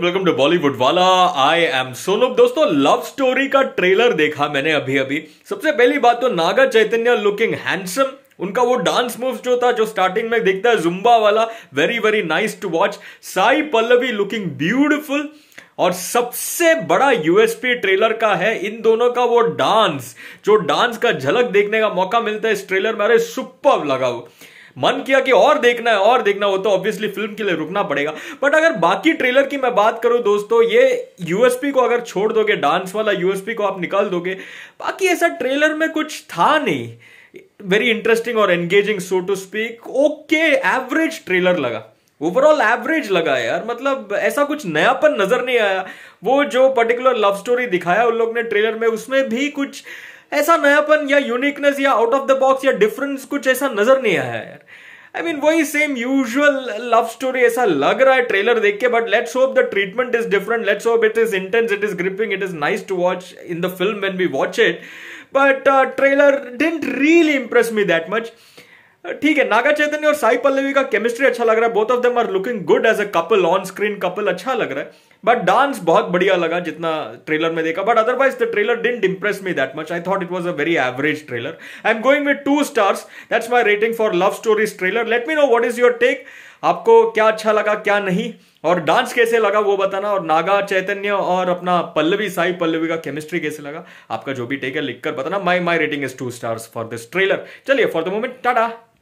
welcome to Bollywood वाला I am Sonu दोस्तों love story का ट्रेलर देखा मैंने अभी अभी सबसे पहली बात तो नागा चैतन्य लुकिंग हैंडसम उनका वो डांस मूव जो था जो स्टार्टिंग में दिखता है जुम्बा वाला very very nice to watch Sai Pallavi looking beautiful और सबसे बड़ा यूएसपी ट्रेलर का है इन दोनों का वो डांस जो डांस का झलक देखने का मौका मिलता है इस ट्रेलर में अरे सुपर लगा हुआ मन किया कि और देखना है और देखना हो तो ऑब्वियसली फिल्म के लिए रुकना पड़ेगा बट अगर बाकी ट्रेलर की मैं बात करूं दोस्तों ये यूएसपी को अगर छोड़ दोगे डांस वाला यूएसपी को आप निकाल दोगे बाकी ऐसा ट्रेलर में कुछ था नहीं वेरी इंटरेस्टिंग और engaging so to speak okay average trailer लगा ओवरऑल एवरेज लगा यार मतलब ऐसा कुछ नयापन नजर नहीं आया वो जो पर्टिकुलर लव स्टोरी दिखाया उन लोग ने ट्रेलर में उसमें भी कुछ ऐसा नयापन या यूनिकनेस या आउट ऑफ द बॉक्स या डिफरेंस कुछ ऐसा नजर नहीं आया यार आई मीन वही सेम यूजुअल लव स्टोरी ऐसा लग रहा है ट्रेलर देख के but let's hope the treatment is different let's hope it is intense it is gripping it is nice to watch in the film when we watch it but trailer didn't really impress me that much ठीक है नागा चैतन्य और साई पल्लवी का chemistry अच्छा लग रहा है both of them are looking good as a couple on screen couple अच्छा लग रहा है बट डांस बहुत बढ़िया लगा जितना ट्रेलर में देखा but otherwise the trailer didn't impress me that much I thought it was a very average trailer I am going with two stars that's my rating for love story's trailer let me know what is your take आपको क्या अच्छा लगा क्या नहीं और dance कैसे लगा वो बताना और नागा चैतन्य और अपना पल्लवी साई पल्लवी का केमिस्ट्री कैसे लगा आपका जो भी टेक है लिखकर बताना my my rating is two stars for this trailer चलिए फॉर द मोमेंट टाटा